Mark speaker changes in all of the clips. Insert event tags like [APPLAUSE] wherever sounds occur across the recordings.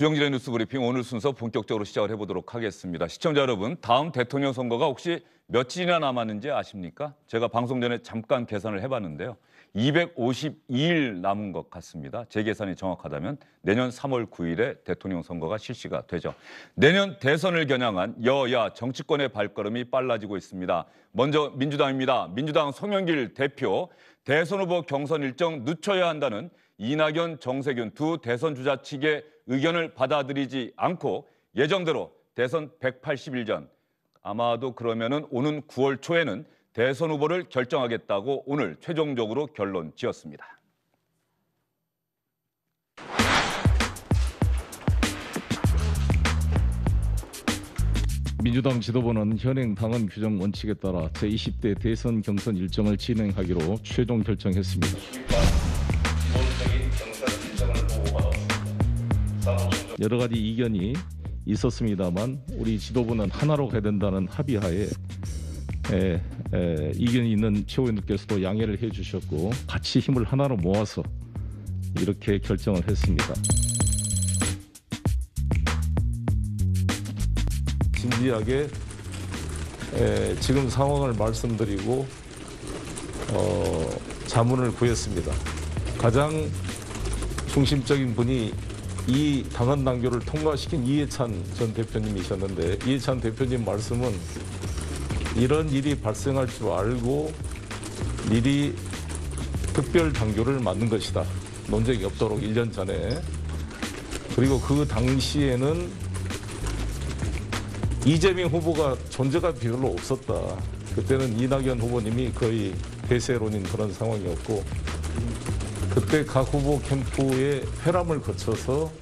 Speaker 1: 주영진의 뉴스 브리핑 오늘 순서 본격적으로 시작을 해보도록 하겠습니다. 시청자 여러분, 다음 대통령 선거가 혹시 며칠이나 남았는지 아십니까? 제가 방송 전에 잠깐 계산을 해봤는데요. 252일 남은 것 같습니다. 제 계산이 정확하다면 내년 3월 9일에 대통령 선거가 실시가 되죠. 내년 대선을 겨냥한 여야 정치권의 발걸음이 빨라지고 있습니다. 먼저 민주당입니다. 민주당 송영길 대표 대선 후보 경선 일정 늦춰야 한다는 이낙연, 정세균 두 대선 주자 측의 의견을 받아들이지 않고 예정대로 대선 180일 전 아마도 그러면은 오는 9월 초에는 대선 후보를 결정하겠다고 오늘 최종적으로 결론 지었습니다.
Speaker 2: 민주당 지도부는 현행 당헌 규정 원칙에 따라 제20대 대선 경선 일정을 진행하기로 최종 결정했습니다. 여러 가지 이견이 있었습니다만 우리 지도부는 하나로 가야 된다는 합의하에 에, 에, 이견이 있는 최고위원께서도 양해를 해주셨고 같이 힘을 하나로 모아서 이렇게 결정을 했습니다. 진지하게 에, 지금 상황을 말씀드리고 어, 자문을 구했습니다. 가장 중심적인 분이 이 당헌 당규를 통과시킨 이해찬 전 대표님이셨는데 이해찬 대표님 말씀은 이런 일이 발생할 줄 알고 미리 특별 당규를 만든 것이다. 논쟁이 없도록 1년 전에 그리고 그 당시에는 이재명 후보가 존재가 별로 없었다. 그때는 이낙연 후보님이 거의 대세론인 그런 상황이었고 그때 각 후보 캠프의 회람을 거쳐서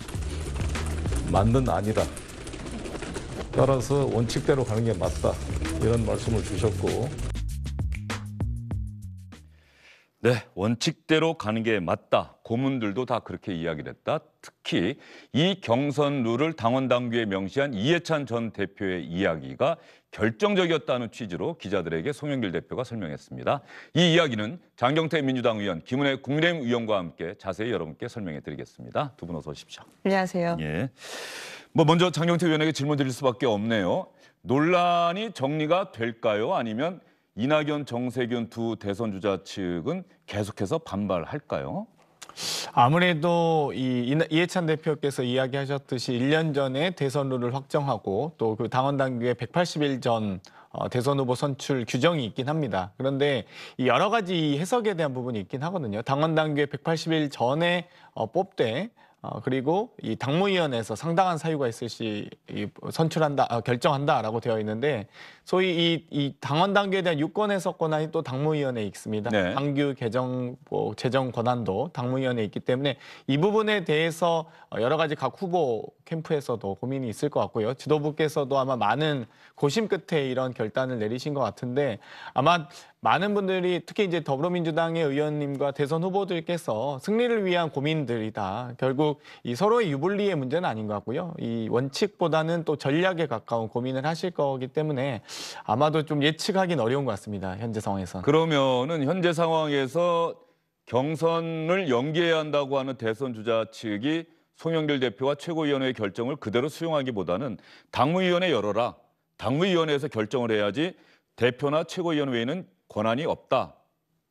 Speaker 2: 맞는 아니다. 따라서 원칙대로 가는 게 맞다. 이런 말씀을 주셨고
Speaker 1: 네, 원칙대로 가는 게 맞다. 고문들도 다 그렇게 이야기를 했다. 특히 이 경선 룰을 당원 당규에 명시한 이해찬 전 대표의 이야기가 결정적이었다는 취지로 기자들에게 송영길 대표가 설명했습니다. 이 이야기는 장경태 민주당 의원, 김은혜 국민의힘 의원과 함께 자세히 여러분께 설명해 드리겠습니다. 두 분 어서 오십시오. 안녕하세요. 예. 뭐 먼저 장경태 의원에게 질문 드릴 수밖에 없네요. 논란이 정리가 될까요? 아니면 이낙연, 정세균 두 대선 주자 측은 계속해서 반발할까요?
Speaker 3: 아무래도 이 이해찬 대표께서 이야기하셨듯이 1년 전에 대선 룰을 확정하고 또 그 당원 당규의 180일 전 어, 대선 후보 선출 규정이 있긴 합니다. 그런데 이 여러 가지 해석에 대한 부분이 있긴 하거든요. 당원 당규의 180일 전에 어, 뽑되 어, 그리고 이 당무위원회에서 상당한 사유가 있을시 선출한다 아, 결정한다라고 되어 있는데 소위 이, 이 당원 단계에 대한 유권 해석 권한이 또 당무위원회에 있습니다. 네. 당규 개정 뭐, 제정 권한도 당무위원회에 있기 때문에 이 부분에 대해서 여러 가지 각 후보 캠프에서도 고민이 있을 것 같고요. 지도부께서도 아마 많은 고심 끝에 이런 결단을 내리신 것 같은데 아마 많은 분들이 특히 이제 더불어민주당의 의원님과 대선 후보들께서 승리를 위한 고민들이다. 결국 이 서로의 유불리의 문제는 아닌 것 같고요. 이 원칙보다는 또 전략에 가까운 고민을 하실 거기 때문에 아마도 좀 예측하기는 어려운 것 같습니다. 현재 상황에서.
Speaker 1: 그러면은 현재 상황에서 경선을 연기해야 한다고 하는 대선 주자 측이 송영길 대표와 최고위원회의 결정을 그대로 수용하기보다는 당무위원회 열어라. 당무위원회에서 결정을 해야지 대표나 최고위원회는 권한이 없다.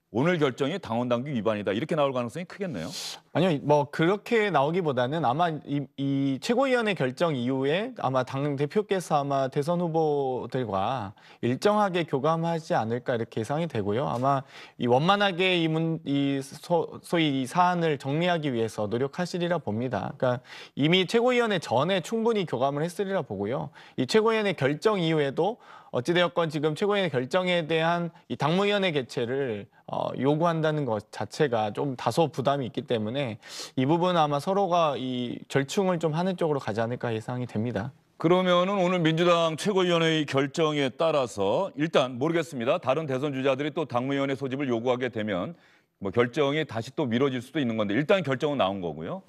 Speaker 1: 오늘 결정이 당원 당규 위반이다 이렇게 나올 가능성이 크겠네요.
Speaker 3: 아니요, 뭐 그렇게 나오기보다는 아마 이, 이 최고위원회 결정 이후에 아마 당 대표께서 아마 대선 후보들과 일정하게 교감하지 않을까 이렇게 예상이 되고요. 아마 이 원만하게 이문 이 소, 소위 이 사안을 정리하기 위해서 노력하시리라 봅니다. 그러니까 이미 최고위원회 전에 충분히 교감을 했으리라 보고요. 이 최고위원회 결정 이후에도 어찌되었건 지금 최고위원회 결정에 대한 이 당무위원회 개최를 어, 요구한다는 것 자체가 좀 다소 부담이 있기 때문에 이 부분은 아마 서로가 이 절충을 좀 하는 쪽으로 가지 않을까 예상이 됩니다.
Speaker 1: 그러면은 오늘 민주당 최고위원회의 결정에 따라서 일단 모르겠습니다. 다른 대선 주자들이 또 당무위원회 소집을 요구하게 되면 뭐 결정이 다시 또 미뤄질 수도 있는 건데 일단 결정은 나온 거고요.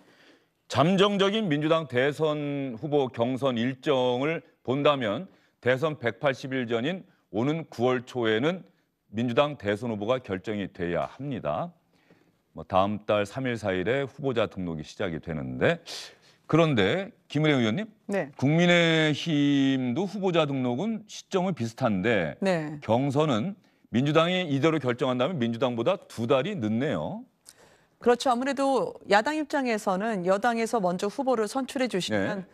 Speaker 1: 잠정적인 민주당 대선 후보 경선 일정을 본다면 대선 180일 전인 오는 9월 초에는 민주당 대선 후보가 결정이 돼야 합니다. 뭐 다음 달 3일 4일에 후보자 등록이 시작이 되는데 그런데 김은혜 의원님, 네. 국민의힘도 후보자 등록은 시점은 비슷한데 네. 경선은 민주당이 이대로 결정한다면 민주당보다 두 달이 늦네요.
Speaker 4: 그렇죠. 아무래도 야당 입장에서는 여당에서 먼저 후보를 선출해 주시면 네.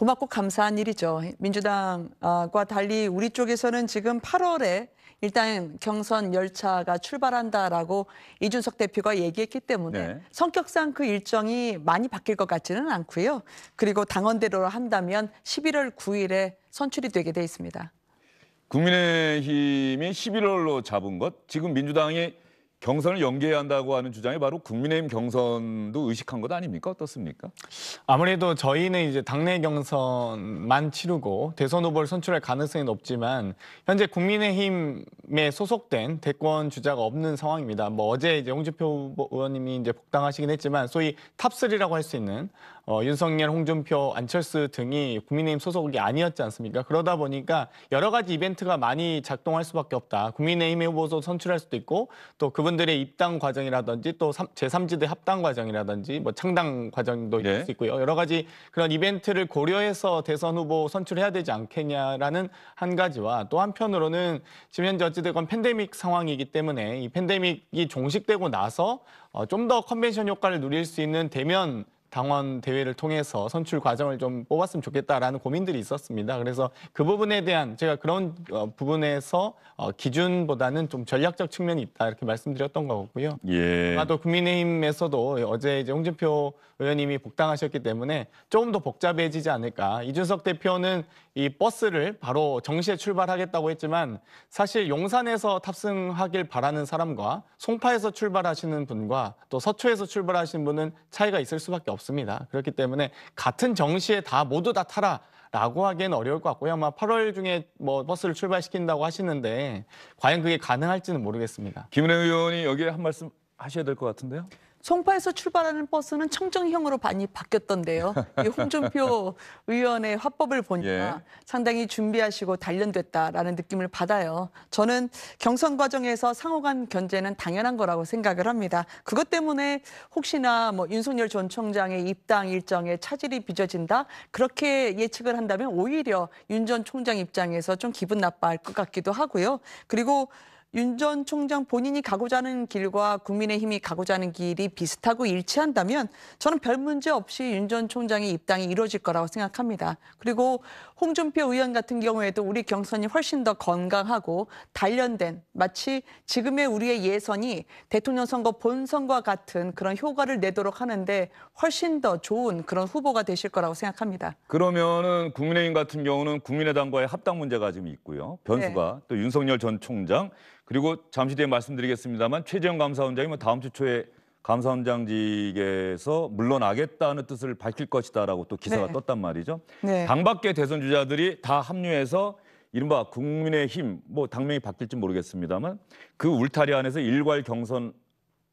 Speaker 4: 고맙고 감사한 일이죠. 민주당과 달리 우리 쪽에서는 지금 8월에 일단 경선 열차가 출발한다라고 이준석 대표가 얘기했기 때문에 네. 성격상 그 일정이 많이 바뀔 것 같지는 않고요. 그리고 당원대로 한다면 11월 9일에 선출이 되게 돼 있습니다.
Speaker 1: 국민의힘이 11월로 잡은 것, 지금 민주당이 경선을 연계해야 한다고 하는 주장이 바로 국민의힘 경선도 의식한 것 아닙니까? 어떻습니까?
Speaker 3: 아무래도 저희는 이제 당내 경선만 치르고 대선 후보를 선출할 가능성이 높지만 현재 국민의힘에 소속된 대권 주자가 없는 상황입니다. 뭐 어제 이제 홍준표 의원님이 이제 복당하시긴 했지만 소위 탑3라고 할 수 있는 어, 윤석열, 홍준표, 안철수 등이 국민의힘 소속이 아니었지 않습니까? 그러다 보니까 여러 가지 이벤트가 많이 작동할 수밖에 없다. 국민의힘 후보도 선출할 수도 있고 또 그분들의 입당 과정이라든지 또 제3지대 합당 과정이라든지 뭐 창당 과정도 있을 네. 수 있고요. 여러 가지 그런 이벤트를 고려해서 대선 후보 선출해야 되지 않겠냐라는 한 가지와 또 한편으로는 지금 현재 어찌됐건 팬데믹 상황이기 때문에 이 팬데믹이 종식되고 나서 어, 좀 더 컨벤션 효과를 누릴 수 있는 대면 당원 대회를 통해서 선출 과정을 좀 뽑았으면 좋겠다라는 고민들이 있었습니다. 그래서 그 부분에 대한 제가 그런 어, 부분에서 어, 기준보다는 좀 전략적 측면이 있다 이렇게 말씀드렸던 거고요. 예. 아마 도 국민의힘에서도 어제 이제 홍준표 의원님이 복당하셨기 때문에 조금 더 복잡해지지 않을까. 이준석 대표는 이 버스를 바로 정시에 출발하겠다고 했지만 사실 용산에서 탑승하길 바라는 사람과 송파에서 출발하시는 분과 또 서초에서 출발하신 분은 차이가 있을 수밖에 없습니다. 그렇기 때문에 같은 정시에 다 모두 다 타라 라고 하기엔 어려울 것 같고요. 아마 8월 중에 뭐 버스를 출발시킨다고 하시는데 과연 그게 가능할지는 모르겠습니다. 김은혜 의원이 여기에 한 말씀 하셔야 될 것 같은데요.
Speaker 4: 송파에서 출발하는 버스는 청정형으로 많이 바뀌었던데요. 이 홍준표 의원의 화법을 보니까 예. 상당히 준비하시고 단련됐다라는 느낌을 받아요. 저는 경선 과정에서 상호간 견제는 당연한 거라고 생각을 합니다. 그것 때문에 혹시나 뭐 윤석열 전 총장의 입당 일정에 차질이 빚어진다 그렇게 예측을 한다면 오히려 윤 전 총장 입장에서 좀 기분 나빠할 것 같기도 하고요. 그리고 윤전 총장 본인이 가고자 하는 길과 국민의힘이 가고자 하는 길이 비슷하고 일치한다면 저는 별 문제 없이 윤 전 총장의 입당이 이루어질 거라고 생각합니다. 그리고 홍준표 의원 같은 경우에도 우리 경선이 훨씬 더 건강하고 단련된 마치 지금의 우리의 예선이 대통령 선거 본선과 같은 그런 효과를 내도록 하는데 훨씬 더 좋은 그런 후보가 되실 거라고 생각합니다.
Speaker 1: 그러면은 국민의힘 같은 경우는 국민의당과의 합당 문제가 지금 있고요. 변수가 네. 또 윤석열 전 총장 그리고 잠시 뒤에 말씀드리겠습니다만 최재형 감사원장이 뭐 다음 주 초에 감사원장직에서 물러나겠다는 뜻을 밝힐 것이다라고 또 기사가 네. 떴단 말이죠. 네. 당밖의 대선 주자들이 다 합류해서 이른바 국민의힘 뭐 당명이 바뀔지 모르겠습니다만 그 울타리 안에서 일괄 경선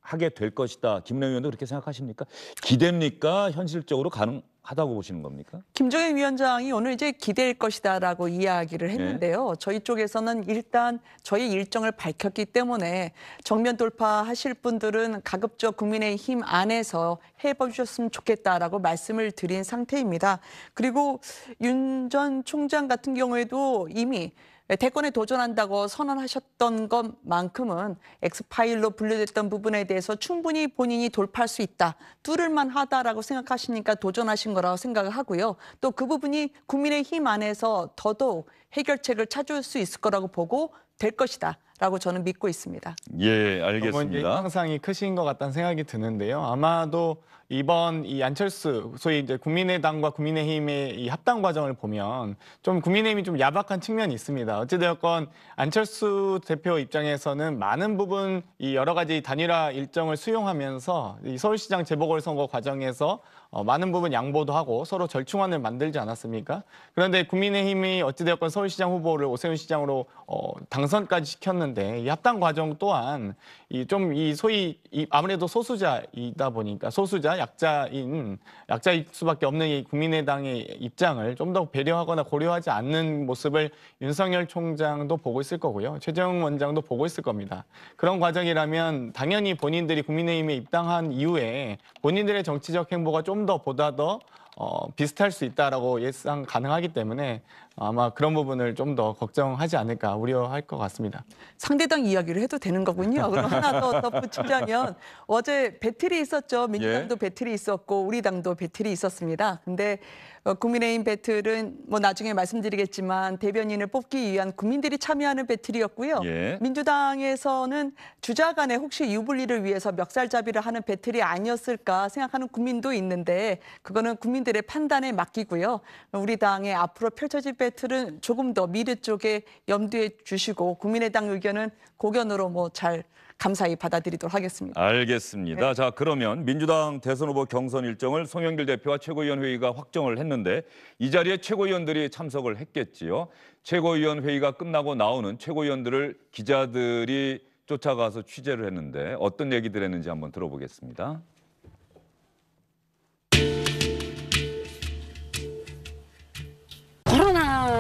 Speaker 1: 하게 될 것이다. 김은혜 의원도 그렇게 생각하십니까? 기대입니까? 현실적으로 가능 하다고 보시는 겁니까?
Speaker 4: 김종인 위원장이 오늘 이제 기대일 것이다라고 이야기를 예. 했는데요. 네. 저희 쪽에서는 일단 저희 일정을 밝혔기 때문에 정면 돌파하실 분들은 가급적 국민의힘 안에서 해봐주셨으면 좋겠다라고 말씀을 드린 상태입니다. 그리고 윤 전 총장 같은 경우에도 이미 대권에 예, 도전한다고 선언하셨던 것만큼은 엑스파일로 분류됐던 부분에 대해서 충분히 본인이 돌파할 수 있다, 뚫을만 하다라고 생각하시니까 도전하신 거라고 생각을 하고요. 또 그 부분이 국민의힘 안에서 더더욱 해결책을 찾을 수 있을 거라고 보고 될 것이다. 라고
Speaker 3: 저는 믿고 있습니다. 예, 알겠습니다. 항상이 크신 것 같다는 생각이 드는데요. 아마도 이번 이 안철수 소위 이제 국민의당과 국민의힘의 이 합당 과정을 보면 좀 국민의힘이 좀 야박한 측면이 있습니다. 어찌되었건 안철수 대표 입장에서는 많은 부분 이 여러 가지 단일화 일정을 수용하면서 이 서울시장 재보궐선거 과정에서 어, 많은 부분 양보도 하고 서로 절충안을 만들지 않았습니까? 그런데 국민의힘이 어찌되었건 서울시장 후보를 오세훈 시장으로 어, 당선까지 시켰는데 이 합당 과정 또한 이 좀이 이 소위 이 아무래도 소수자이다 보니까 소수자 약자인 약자일 수밖에 없는 이 국민의당의 입장을 좀 더 배려하거나 고려하지 않는 모습을 윤석열 총장도 보고 있을 거고요. 최재형 원장도 보고 있을 겁니다. 그런 과정이라면 당연히 본인들이 국민의힘에 입당한 이후에 본인들의 정치적 행보가 좀 더 보다 더 어, 비슷할 수 있다라고 예상 가능하기 때문에 아마 그런 부분을 좀 더 걱정하지 않을까 우려할 것 같습니다. 상대당 이야기를 해도 되는 거군요. 그럼 하나 더 덧붙이자면 어제 배틀이 있었죠. 민주당도
Speaker 4: 예. 배틀이 있었고 우리 당도 배틀이 있었습니다. 근데 어, 국민의힘 배틀은 뭐 나중에 말씀드리겠지만 대변인을 뽑기 위한 국민들이 참여하는 배틀이었고요. 예. 민주당에서는 주자 간에 혹시 유불리를 위해서 멱살잡이를 하는 배틀이 아니었을까 생각하는 국민도 있는데 그거는 국민들의 판단에 맡기고요. 우리 당의 앞으로 펼쳐질 배틀 배틀은 조금 더 미래 쪽에 염두에 주시고 국민의당 의견은 고견으로 뭐 잘 감사히 받아들이도록 하겠습니다.
Speaker 1: 알겠습니다. 네. 자 그러면 민주당 대선 후보 경선 일정을 송영길 대표와 최고위원 회의가 확정을 했는데 이 자리에 최고위원들이 참석을 했겠지요. 최고위원 회의가 끝나고 나오는 최고위원들을 기자들이 쫓아가서 취재를 했는데 어떤 얘기들 했는지 한번 들어보겠습니다.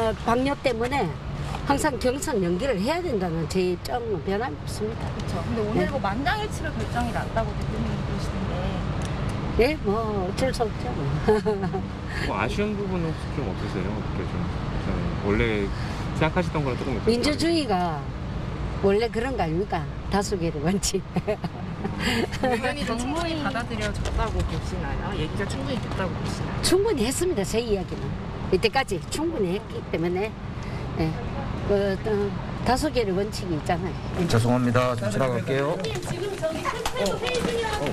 Speaker 3: 어, 방역 때문에 항상 경선 연기를 해야 된다는 제 입장은 변함없습니다. 그렇죠. 근데 오늘 네. 뭐
Speaker 4: 만장일치로 결정이 났다고 대표님이 그러시는데.
Speaker 3: 예, 네, 뭐 어쩔 수 없죠. 뭐. [LAUGHS]
Speaker 2: 뭐. 아쉬운 부분 혹시 좀 없으세요? 어떻게
Speaker 1: 좀 원래 생각하시던 거랑 조금
Speaker 3: 민주주의가 원래 그런 거 아닙니까? 다수결의 원칙. 의견이
Speaker 2: 충분히 [LAUGHS] 받아들여졌다고 보시나요? 얘기가 충분히 됐다고 보시나요?
Speaker 3: 충분히 했습니다. 제 이야기는. 이때까지 충분히 했기 때문에 예, 그어다수 개를 원칙이 있잖아요.
Speaker 2: 죄송합니다. 잠시나갈게요 지금 저기 어.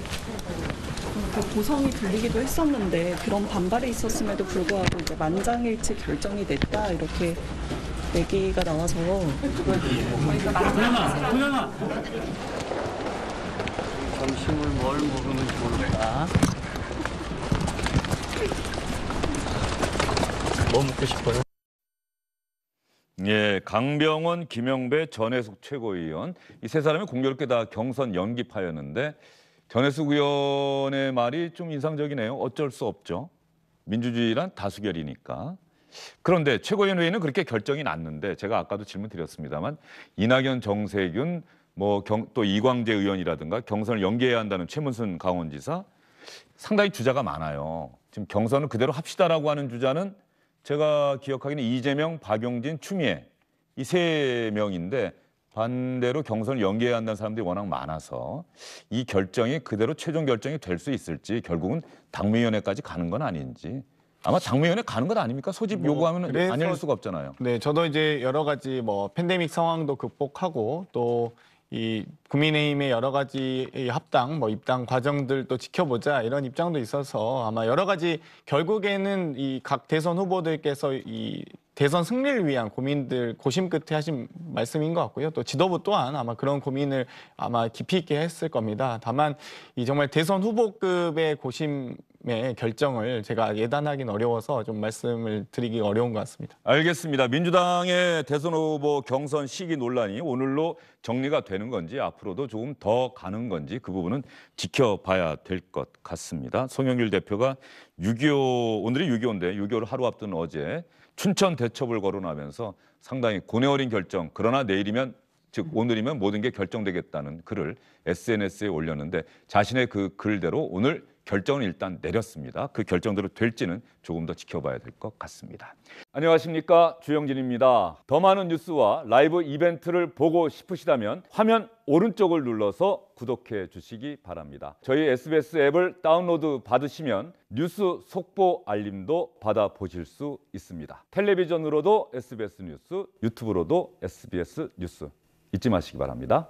Speaker 4: 그 고성이 들리기도 했었는데 그런 반발이 있었음에도 불구하고 이제 만장일치 결정이 됐다 이렇게 얘기가 나와서
Speaker 2: 도연아, 도연아. 점심을 뭘 먹으면 좋을까? 뭐 먹고 싶어요?
Speaker 1: 예, 강병원, 김영배, 전해숙 최고위원 이 세 사람이 공교롭게 다 경선 연기파였는데 전해숙 의원의 말이 좀 인상적이네요. 어쩔 수 없죠. 민주주의란 다수결이니까. 그런데 최고위원 회의는 그렇게 결정이 났는데 제가 아까도 질문 드렸습니다만 이낙연, 정세균, 뭐또 이광재 의원이라든가 경선을 연기해야 한다는 최문순 강원지사 상당히 주자가 많아요. 지금 경선을 그대로 합시다라고 하는 주자는 제가 기억하기는 이재명, 박용진, 추미애 이 세 명인데 반대로 경선을 연기해야 한다는 사람들이 워낙 많아서 이 결정이 그대로 최종 결정이 될 수 있을지
Speaker 3: 결국은 당무위원회까지 가는 건 아닌지 아마 당무위원회 가는 것 아닙니까? 소집 뭐 요구하면 그래안열 수가 없잖아요. 네, 저도 이제 여러 가지 뭐 팬데믹 상황도 극복하고 또이 국민의힘의 여러 가지 합당, 뭐 입당 과정들도 지켜보자 이런 입장도 있어서 아마 여러 가지 결국에는 이 각 대선 후보들께서 이 대선 승리를 위한 고민들 고심 끝에 하신 말씀인 것 같고요. 또 지도부 또한 아마 그런 고민을 아마 깊이 있게 했을 겁니다. 다만 이 정말 대선 후보급의 고심 의 결정을 제가 예단하기는 어려워서 좀 말씀을 드리기 어려운 것 같습니다.
Speaker 1: 알겠습니다. 민주당의 대선 후보 경선 시기 논란이 오늘로 정리가 되는 건지 앞으로도 조금 더 가는 건지 그 부분은 지켜봐야 될 것 같습니다. 송영길 대표가 6.25 오늘이 6.25인데 6.25를 하루 앞둔 어제 춘천 대첩을 거론하면서 상당히 고뇌 어린 결정 그러나 내일이면 즉 오늘이면 모든 게 결정되겠다는 글을 SNS에 올렸는데 자신의 그 글대로 오늘 결정은 일단 내렸습니다. 그 결정대로 될지는 조금 더 지켜봐야 될 것 같습니다. 안녕하십니까 주영진입니다. 더 많은 뉴스와 라이브 이벤트를 보고 싶으시다면 화면 오른쪽을 눌러서 구독해 주시기 바랍니다. 저희 SBS 앱을 다운로드 받으시면 뉴스 속보 알림도 받아 보실 수 있습니다. 텔레비전으로도 SBS 뉴스, 유튜브로도 SBS 뉴스 잊지 마시기 바랍니다.